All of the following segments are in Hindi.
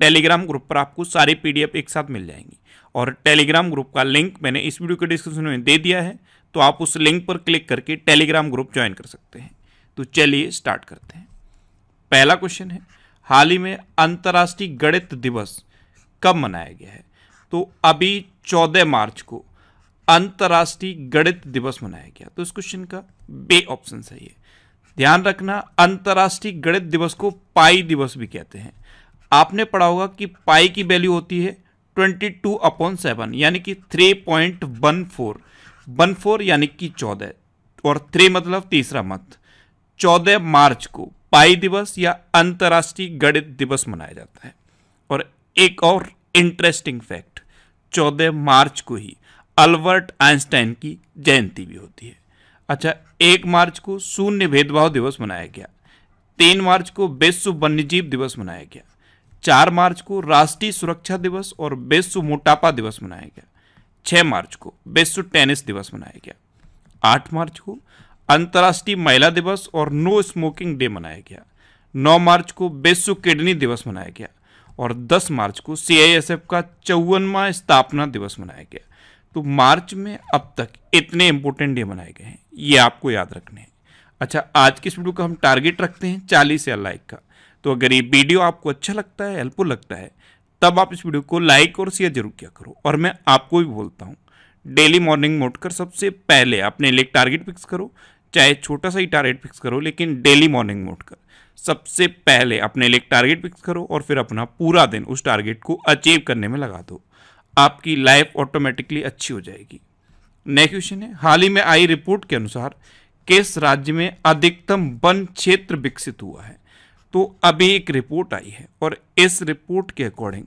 टेलीग्राम ग्रुप पर आपको सारे पी एक साथ मिल जाएंगी और टेलीग्राम ग्रुप का लिंक मैंने इस वीडियो के डिस्क्रिप्शन में दे दिया है तो आप उस लिंक पर क्लिक करके टेलीग्राम ग्रुप ज्वाइन कर सकते हैं तो चलिए स्टार्ट करते हैं पहला क्वेश्चन है हाल ही में अंतर्राष्ट्रीय गणित दिवस कब मनाया गया है तो अभी चौदह मार्च को अंतर्राष्ट्रीय गणित दिवस मनाया गया तो इस क्वेश्चन का बे ऑप्शन सही है ध्यान रखना अंतर्राष्ट्रीय गणित दिवस को पाई दिवस भी कहते हैं आपने पढ़ा होगा कि पाई की वैल्यू होती है ट्वेंटी टू अपॉन सेवन यानी कि three point one four one four यानी कि चौदह और थ्री मतलब तीसरा मत चौदह मार्च को पाई दिवस या अंतर्राष्ट्रीय गणित दिवस मनाया जाता है और एक और इंटरेस्टिंग फैक्ट चौदह मार्च को ही अल्बर्ट आइंस्टाइन की जयंती भी होती है अच्छा एक मार्च को शून्य भेदभाव दिवस मनाया गया तीन मार्च को विश्व वन्यजीव दिवस मनाया गया चार मार्च को राष्ट्रीय सुरक्षा दिवस और विश्व मोटापा दिवस मनाया गया छः मार्च को विश्व टेनिस दिवस मनाया गया आठ मार्च को अंतर्राष्ट्रीय महिला दिवस और नो स्मोकिंग डे मनाया गया नौ मार्च को विश्व किडनी दिवस मनाया गया और दस मार्च को सी का चौवनवा स्थापना दिवस मनाया गया तो मार्च में अब तक इतने इंपॉर्टेंट डे मनाए गए हैं ये आपको याद रखने हैं अच्छा आज की इस वीडियो का हम टारगेट रखते हैं चालीस या लाइक का तो अगर ये वीडियो आपको अच्छा लगता है हेल्पफुल लगता है तब आप इस वीडियो को लाइक और शेयर जरूर किया करो और मैं आपको भी बोलता हूँ डेली मॉर्निंग मोड कर सबसे पहले अपने लिए टारगेट फिक्स करो चाहे छोटा सा ही टारगेट फिक्स करो लेकिन डेली मॉर्निंग मोड कर सबसे पहले अपने लिए टारगेट फिक्स करो और फिर अपना पूरा दिन उस टारगेट को अचीव करने में लगा दो आपकी लाइफ ऑटोमेटिकली अच्छी हो जाएगी नेक्स्ट क्वेश्चन है हाल ही में आई रिपोर्ट के अनुसार किस राज्य में अधिकतम वन क्षेत्र विकसित हुआ है तो अभी एक रिपोर्ट आई है और इस रिपोर्ट के अकॉर्डिंग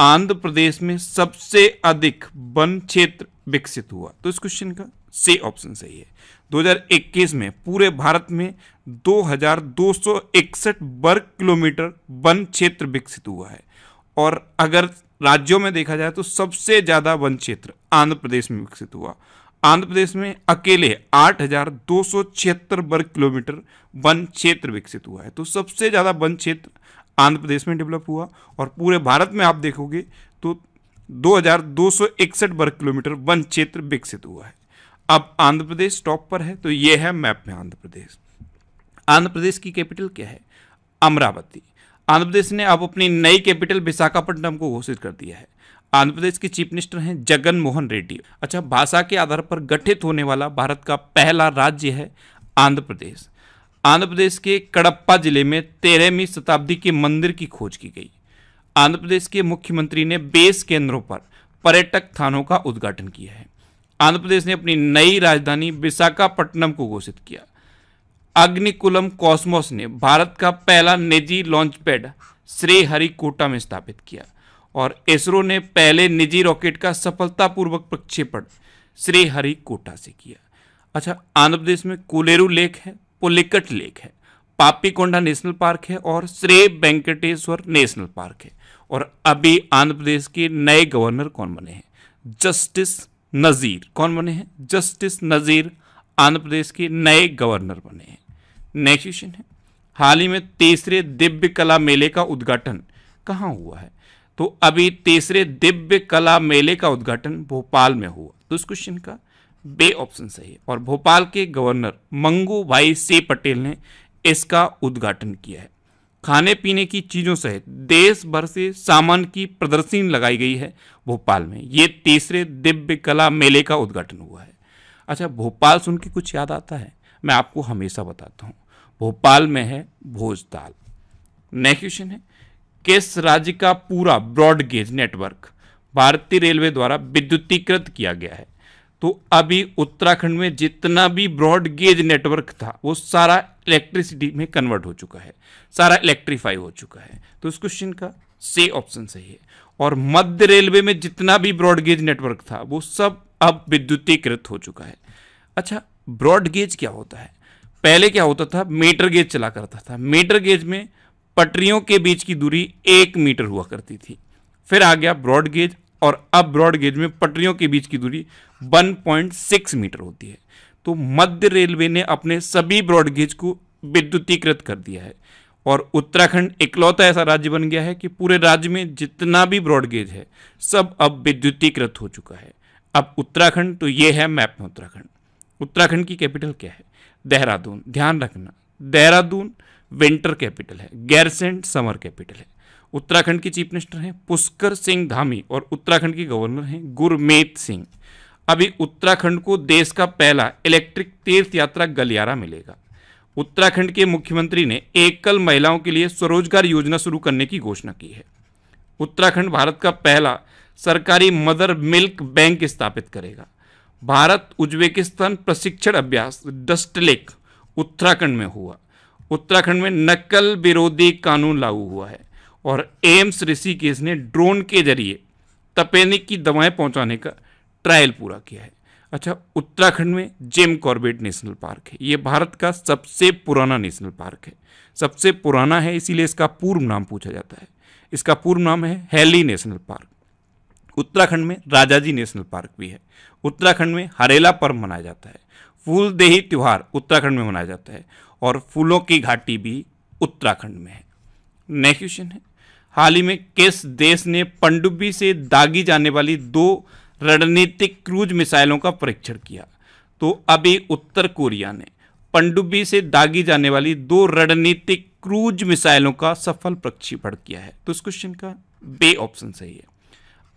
आंध्र प्रदेश में सबसे अधिक वन क्षेत्र विकसित हुआ तो इस क्वेश्चन का से ऑप्शन सही है 2021 में पूरे भारत में 2261 वर्ग किलोमीटर वन क्षेत्र विकसित हुआ है और अगर राज्यों में देखा जाए तो सबसे ज़्यादा वन क्षेत्र आंध्र प्रदेश में विकसित हुआ आंध्र प्रदेश में अकेले आठ हजार दो सौ छिहत्तर वर्ग किलोमीटर वन क्षेत्र विकसित हुआ है तो सबसे ज़्यादा वन क्षेत्र आंध्र प्रदेश में डेवलप हुआ और पूरे भारत में आप देखोगे तो दो हजार दो सौ इकसठ वर्ग किलोमीटर वन क्षेत्र विकसित हुआ है अब आंध्र प्रदेश टॉप पर है तो ये है मैप में आंध्र प्रदेश आंध्र प्रदेश की कैपिटल क्या है अमरावती आंध्र प्रदेश ने अब अपनी नई कैपिटल विशाखापट्टनम को घोषित कर दिया है आंध्र प्रदेश के चीफ मिनिस्टर हैं जगन मोहन रेड्डी अच्छा भाषा के आधार पर गठित होने वाला भारत का पहला राज्य है आंध्र प्रदेश आंध्र प्रदेश के कड़प्पा जिले में तेरहवीं शताब्दी के मंदिर की खोज की गई आंध्र प्रदेश के मुख्यमंत्री ने बेस केंद्रों पर पर्यटक थानों का उद्घाटन किया है आंध्र प्रदेश ने अपनी नई राजधानी विशाखापट्टनम को घोषित किया अग्निकुलम कॉस्मोस ने भारत का पहला निजी लॉन्चपैड श्रीहरिकोटा में स्थापित किया और इसरो ने पहले निजी रॉकेट का सफलतापूर्वक प्रक्षेपण श्री हरिकोटा से किया अच्छा आंध्र प्रदेश में कोलेरू लेक है पुलिकट लेक है पापीकोंडा नेशनल पार्क है और श्री वेंकटेश्वर नेशनल पार्क है और अभी आंध्र प्रदेश के नए गवर्नर कौन बने हैं जस्टिस नज़ीर कौन बने हैं जस्टिस नज़ीर आंध्र प्रदेश के नए गवर्नर बने हैं नेक्स्ट क्वेश्चन है हाल ही में तीसरे दिव्य कला मेले का उद्घाटन कहाँ हुआ है तो अभी तीसरे दिव्य कला मेले का उद्घाटन भोपाल में हुआ तो इस क्वेश्चन का बे ऑप्शन सही है और भोपाल के गवर्नर मंगू भाई से पटेल ने इसका उद्घाटन किया है खाने पीने की चीज़ों सहित देश भर से सामान की प्रदर्शनी लगाई गई है भोपाल में ये तीसरे दिव्य कला मेले का उद्घाटन हुआ है अच्छा भोपाल सुन के कुछ याद आता है मैं आपको हमेशा बताता हूँ भोपाल में है भोजताल नेक्स्ट क्वेश्चन है किस राज्य का पूरा ब्रॉडगेज नेटवर्क भारतीय रेलवे द्वारा विद्युतीकृत किया गया है तो अभी उत्तराखंड में जितना भी ब्रॉडगेज नेटवर्क था वो सारा इलेक्ट्रिसिटी में कन्वर्ट हो चुका है सारा इलेक्ट्रीफाई हो चुका है तो इस क्वेश्चन का से ऑप्शन सही है और मध्य रेलवे में जितना भी ब्रॉडगेज नेटवर्क था वो सब अब विद्युतीकृत हो चुका है अच्छा ब्रॉडगेज क्या होता है पहले क्या होता था मीटर गेज चला करता था मीटर गेज में पटरियों के बीच की दूरी एक मीटर हुआ करती थी फिर आ गया ब्रॉड गेज और अब ब्रॉड गेज में पटरियों के बीच की दूरी 1.6 मीटर होती है तो मध्य रेलवे ने अपने सभी ब्रॉड गेज को विद्युतीकृत कर दिया है और उत्तराखंड इकलौता ऐसा राज्य बन गया है कि पूरे राज्य में जितना भी ब्रॉड गेज है सब अब विद्युतीकृत हो चुका है अब उत्तराखंड तो ये है मैप में उत्तराखंड उत्तराखंड की कैपिटल क्या है देहरादून ध्यान रखना देहरादून विंटर कैपिटल है गैरसेंड समर कैपिटल है उत्तराखंड की चीफ मिनिस्टर हैं पुष्कर सिंह धामी और उत्तराखंड की गवर्नर हैं गुरमेत सिंह अभी उत्तराखंड को देश का पहला इलेक्ट्रिक तीर्थ यात्रा गलियारा मिलेगा उत्तराखंड के मुख्यमंत्री ने एकल महिलाओं के लिए स्वरोजगार योजना शुरू करने की घोषणा की है उत्तराखंड भारत का पहला सरकारी मदर मिल्क बैंक स्थापित करेगा भारत उज्बेकिस्तान प्रशिक्षण अभ्यास डस्टलेक उत्तराखंड में हुआ उत्तराखंड में नकल विरोधी कानून लागू हुआ है और एम्स ऋषिकेश ने ड्रोन के जरिए तपेनिक की दवाएं पहुंचाने का ट्रायल पूरा किया है अच्छा उत्तराखंड में जेम कॉर्बेट नेशनल पार्क है ये भारत का सबसे पुराना नेशनल पार्क है सबसे पुराना है इसीलिए इसका पूर्व नाम पूछा जाता है इसका पूर्व नाम है हैली नेशनल पार्क उत्तराखंड में राजाजी नेशनल पार्क भी है उत्तराखंड में हरेला पर्व मनाया जाता है फूलदेही त्यौहार उत्तराखंड में मनाया जाता है और फूलों की घाटी भी उत्तराखंड में है नेक्स्ट क्वेश्चन है हाल ही में किस देश ने पंडुबी से दागी जाने वाली दो रणनीतिक क्रूज मिसाइलों का परीक्षण किया तो अभी उत्तर कोरिया ने पंडुबी से दागी जाने वाली दो रणनीतिक क्रूज मिसाइलों का सफल प्रक्षेपण किया है तो इस क्वेश्चन का बे ऑप्शन सही है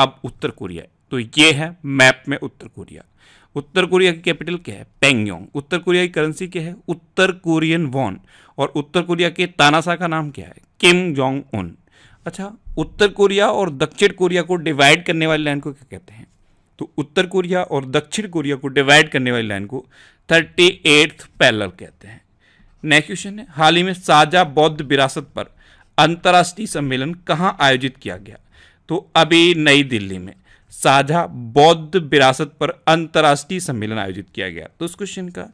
अब उत्तर कोरिया तो ये है मैप में उत्तर कोरिया उत्तर कोरिया की कैपिटल क्या है पेंगयोंग उत्तर कोरिया की करेंसी क्या है उत्तर कोरियन वॉन और उत्तर कोरिया के तानासा का नाम क्या है किम जोंग उन अच्छा उत्तर कोरिया और दक्षिण कोरिया को डिवाइड करने वाली लाइन को क्या कहते हैं तो उत्तर कोरिया और दक्षिण कोरिया को डिवाइड करने वाली लाइन को थर्टी एट्थ पैलर कहते हैं नेक्स्ट क्वेश्चन है हाल ही में साझा बौद्ध विरासत पर अंतर्राष्ट्रीय सम्मेलन कहाँ आयोजित किया गया तो अभी नई दिल्ली में साझा बौद्ध विरासत पर अंतर्राष्ट्रीय सम्मेलन आयोजित किया गया तो इस क्वेश्चन का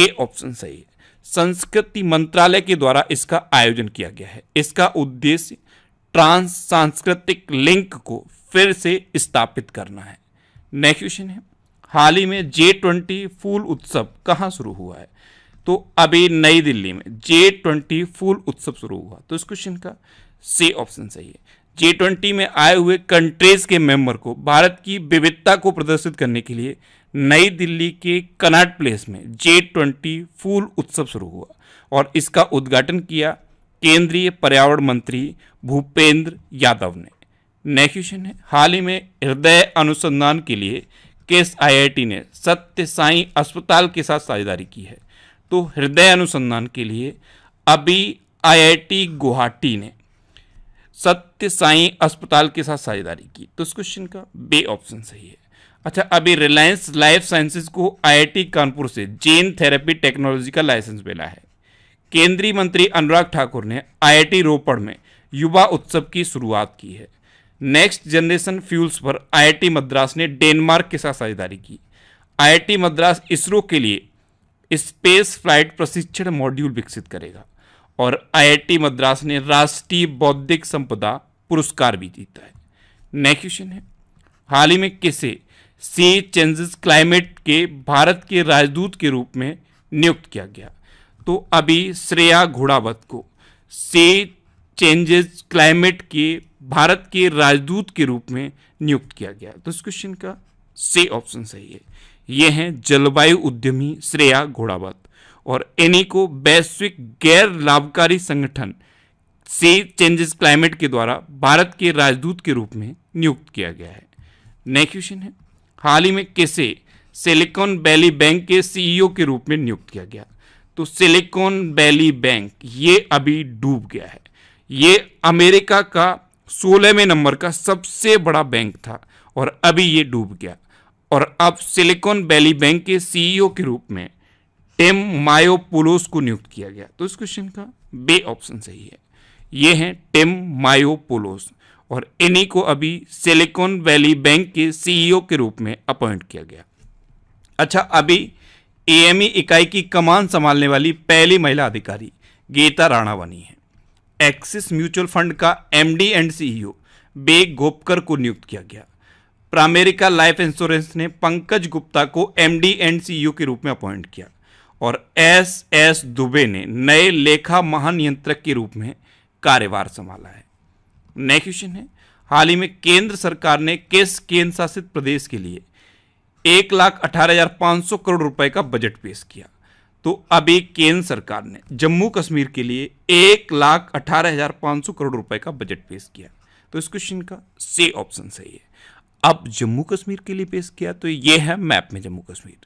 ए ऑप्शन सही है संस्कृति मंत्रालय के द्वारा इसका आयोजन किया गया है इसका उद्देश्य ट्रांस सांस्कृतिक लिंक को फिर से स्थापित करना है नेक्स्ट क्वेश्चन है हाल ही में जे ट्वेंटी फूल उत्सव कहाँ शुरू हुआ है तो अभी नई दिल्ली में जे ट्वेंटी फूल उत्सव शुरू हुआ तो इस क्वेश्चन का सी ऑप्शन सही है जे ट्वेंटी में आए हुए कंट्रीज के मेंबर को भारत की विविधता को प्रदर्शित करने के लिए नई दिल्ली के कनाट प्लेस में जे ट्वेंटी फूल उत्सव शुरू हुआ और इसका उद्घाटन किया केंद्रीय पर्यावरण मंत्री भूपेंद्र यादव ने नेक्स्ट क्वेश्चन है हाल ही में हृदय अनुसंधान के लिए केस आईआईटी ने सत्य साई अस्पताल के साथ साझेदारी की है तो हृदय अनुसंधान के लिए अभी आईआईटी गुवाहाटी ने सत्य साई अस्पताल के साथ साझेदारी की तो इस क्वेश्चन का बे ऑप्शन सही है अच्छा अभी रिलायंस लाइफ साइंसेज को आईआईटी कानपुर से जेन थेरेपी टेक्नोलॉजी का लाइसेंस मिला है केंद्रीय मंत्री अनुराग ठाकुर ने आईआईटी रोपड़ में युवा उत्सव की शुरुआत की है नेक्स्ट जनरेशन फ्यूल्स पर आईआईटी मद्रास ने डेनमार्क के साथ साझेदारी की आईआईटी मद्रास इसरो के लिए स्पेस फ्लाइट प्रशिक्षण मॉड्यूल विकसित करेगा और आईआईटी मद्रास ने राष्ट्रीय बौद्धिक संपदा पुरस्कार भी जीता है नेक्स्ट क्वेश्चन है हाल ही में किसे सी चेंजेस क्लाइमेट के भारत के राजदूत के रूप में नियुक्त किया गया तो अभी श्रेया घोड़ावत को से चेंजेस क्लाइमेट के भारत के राजदूत के रूप में नियुक्त किया गया तो इस क्वेश्चन का से ऑप्शन सही है यह है जलवायु उद्यमी श्रेया घोड़ावत और एनी को वैश्विक गैर लाभकारी संगठन से चेंजेस क्लाइमेट के द्वारा भारत के राजदूत के रूप में नियुक्त किया गया है नेक्स्ट क्वेश्चन है हाल ही में किसे सिलिकॉन वैली बैंक के सीईओ के रूप में नियुक्त किया गया तो सिलिकॉन वैली बैंक ये अभी डूब गया है ये अमेरिका का सोलहवें नंबर का सबसे बड़ा बैंक था और अभी ये डूब गया और अब सिलिकॉन वैली बैंक के सीईओ के रूप में एम मायोपोलोस को नियुक्त किया गया तो इस क्वेश्चन का बे ऑप्शन सही है ये हैं टेम मायोपोलोस और इन्हीं को अभी सिलिकॉन वैली बैंक के सीईओ e के रूप में अपॉइंट किया गया अच्छा अभी एएमई e इकाई की कमान संभालने वाली पहली महिला अधिकारी गीता राणा बनी है एक्सिस म्यूचुअल फंड का MD and CEO B Gopkar को नियुक्त किया गया प्रामेरिका लाइफ इंश्योरेंस ने पंकज गुप्ता को एमडी एंड सीईओ के रूप में अपॉइंट किया और एस एस दुबे ने नए लेखा महानियंत्रक के रूप में कार्यभार संभाला है नए क्वेश्चन है हाल ही में केंद्र सरकार ने किस केंद्र शासित प्रदेश के लिए एक लाख अठारह हजार पाँच सौ करोड़ रुपए का बजट पेश किया तो अभी केंद्र सरकार ने जम्मू कश्मीर के लिए एक लाख अठारह हजार पाँच सौ करोड़ रुपए का बजट पेश किया तो इस क्वेश्चन का से ऑप्शन सही है अब जम्मू कश्मीर के लिए पेश किया तो ये है मैप में जम्मू कश्मीर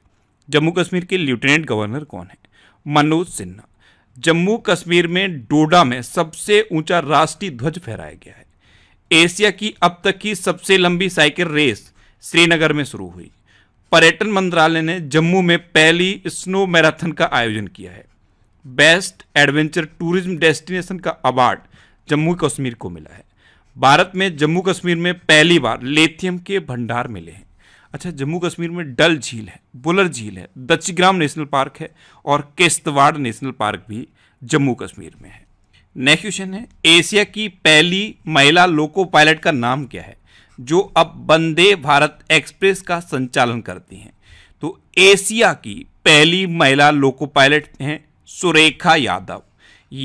जम्मू कश्मीर के लेफ्टिनेंट गवर्नर कौन है मनोज सिन्हा जम्मू कश्मीर में डोडा में सबसे ऊंचा राष्ट्रीय ध्वज फहराया गया है एशिया की अब तक की सबसे लंबी साइकिल रेस श्रीनगर में शुरू हुई पर्यटन मंत्रालय ने जम्मू में पहली स्नो मैराथन का आयोजन किया है बेस्ट एडवेंचर टूरिज्म डेस्टिनेशन का अवार्ड जम्मू कश्मीर को मिला है भारत में जम्मू कश्मीर में पहली बार लेथियम के भंडार मिले हैं अच्छा जम्मू कश्मीर में डल झील है बुलर झील है दच्चीग्राम नेशनल पार्क है और केस्तवाड़ नेशनल पार्क भी जम्मू कश्मीर में है नेक्स्ट क्वेश्चन है एशिया की पहली महिला लोको पायलट का नाम क्या है जो अब वंदे भारत एक्सप्रेस का संचालन करती हैं तो एशिया की पहली महिला लोको पायलट हैं सुरेखा यादव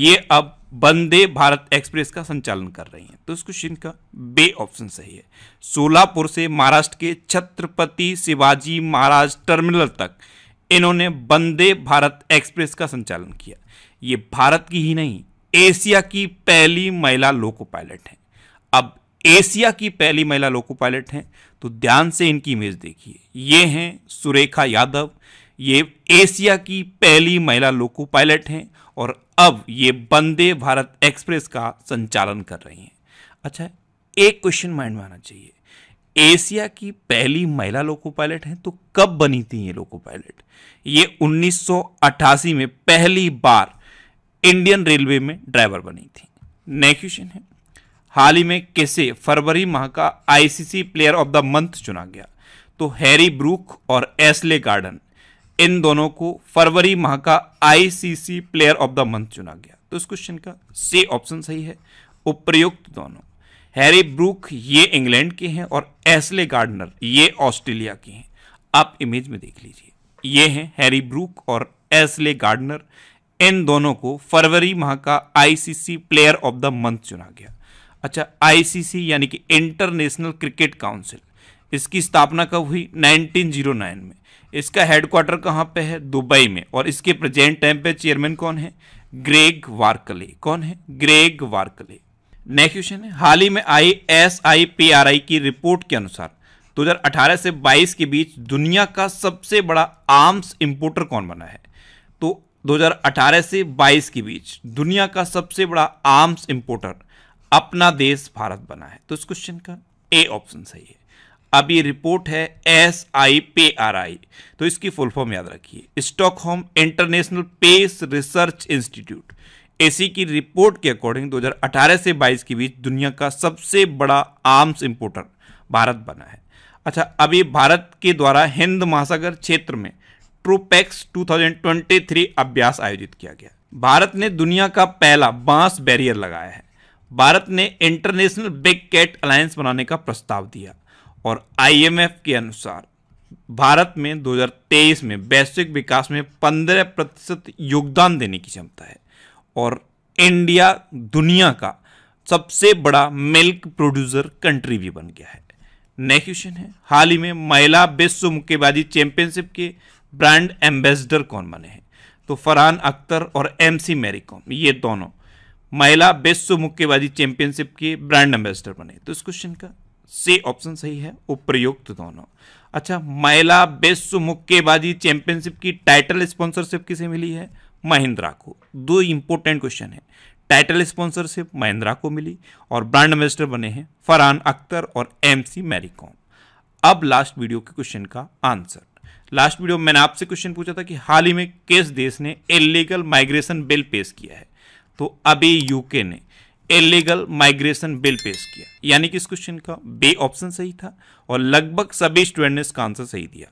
ये अब वंदे भारत एक्सप्रेस का संचालन कर रही हैं तो इस क्वेश्चन का बे ऑप्शन सही है सोलापुर से महाराष्ट्र के छत्रपति शिवाजी महाराज टर्मिनल तक इन्होंने वंदे भारत एक्सप्रेस का संचालन किया ये भारत की ही नहीं एशिया की पहली महिला लोको पायलट हैं अब एशिया की पहली महिला लोको पायलट हैं तो ध्यान से इनकी इमेज देखिए ये हैं सुरेखा यादव ये एशिया की पहली महिला लोको पायलट हैं और अब ये वंदे भारत एक्सप्रेस का संचालन कर रही हैं अच्छा एक क्वेश्चन माइंड में आना चाहिए एशिया की पहली महिला लोको पायलट हैं तो कब बनी थी ये लोको पायलट ये 1988 में पहली बार इंडियन रेलवे में ड्राइवर बनी थी नेक्स्ट क्वेश्चन है हाल ही में कैसे फरवरी माह का ICC player of the month चुना गया तो हैरी ब्रूक और एसले गार्डन इन दोनों को फरवरी माह का ICC player of the month चुना गया तो इस क्वेश्चन का सी ऑप्शन सही है उपयुक्त दोनों हैरी ब्रूक ये इंग्लैंड के हैं और एसले गार्डनर ये ऑस्ट्रेलिया के हैं आप इमेज में देख लीजिए ये हैं हैरी ब्रूक और एसले गार्डनर इन दोनों को फरवरी माह का ICC player of the month चुना गया अच्छा आईसीसी यानी कि इंटरनेशनल क्रिकेट काउंसिल इसकी स्थापना कब हुई 1909 में इसका हेडक्वार्टर कहाँ पे है दुबई में और इसके प्रेजेंट टाइम पे चेयरमैन कौन है ग्रेग वार्कले कौन है ग्रेग वार्कले नेक्स्ट क्वेश्चन है हाल ही में I S I P R I की रिपोर्ट के अनुसार 2018 से 22 के बीच दुनिया का सबसे बड़ा आर्म्स इंपोर्टर कौन बना है तो 2018 से 22 के बीच दुनिया का सबसे बड़ा आर्म्स इंपोर्टर अपना देश भारत बना है तो इस क्वेश्चन का ए ऑप्शन सही है अब ये रिपोर्ट है एस आई पे आर आई तो इसकी फुल फॉर्म याद रखिए Stockholm International peace research institute एसी की रिपोर्ट के अकॉर्डिंग 2018 से 22 के बीच दुनिया का सबसे बड़ा आर्म्स इंपोर्टर भारत बना है अच्छा अब ये भारत के द्वारा हिंद महासागर क्षेत्र में ट्रोपैक्स 2023 अभ्यास आयोजित किया गया भारत ने दुनिया का पहला बांस बैरियर लगाया है भारत ने इंटरनेशनल बिग कैट अलायंस बनाने का प्रस्ताव दिया और आईएमएफ के अनुसार भारत में 2023 में वैश्विक विकास में 15 प्रतिशत योगदान देने की क्षमता है और इंडिया दुनिया का सबसे बड़ा मिल्क प्रोड्यूसर कंट्री भी बन गया है नेक्स्ट क्वेश्चन है हाल ही में महिला विश्व मुक्केबाजी चैंपियनशिप के ब्रांड एम्बेसडर कौन बने हैं तो फरहान अख्तर और एम सी कॉम ये दोनों महिला विश्व मुक्केबाजी चैंपियनशिप के ब्रांड एम्बेसडर बने तो इस क्वेश्चन का सी ऑप्शन सही है उपयुक्त दोनों अच्छा महिला विश्व मुक्केबाजी चैंपियनशिप की टाइटल स्पॉन्सरशिप किसे मिली है महिंद्रा को दो इंपॉर्टेंट क्वेश्चन है टाइटल स्पॉन्सरशिप महिंद्रा को मिली और ब्रांड एम्बेसडर बने हैं फरहान अख्तर और एम सी मैरीकॉम अब लास्ट वीडियो के क्वेश्चन का आंसर लास्ट वीडियो में मैंने आपसे क्वेश्चन पूछा था कि हाल ही में किस देश ने इलीगल माइग्रेशन बिल पेश किया है तो अभी यूके ने इलीगल माइग्रेशन बिल पेश किया यानी कि इस क्वेश्चन का बे ऑप्शन सही था और लगभग सभी स्टूडेंट ने इसका आंसर सही दिया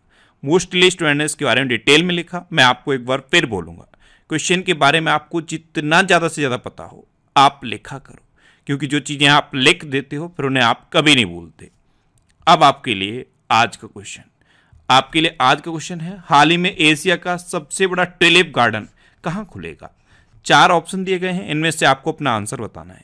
मोस्टली स्टूडेंट ने इसके बारे में डिटेल में लिखा मैं आपको एक बार फिर बोलूंगा क्वेश्चन के बारे में आपको जितना ज़्यादा से ज़्यादा पता हो आप लिखा करो क्योंकि जो चीज़ें आप लिख देते हो फिर उन्हें आप कभी नहीं भूलते अब आपके लिए आज का क्वेश्चन आपके लिए आज का क्वेश्चन है हाल ही में एशिया का सबसे बड़ा टेलिप गार्डन कहाँ खुलेगा चार ऑप्शन दिए गए हैं इनमें से आपको अपना आंसर बताना है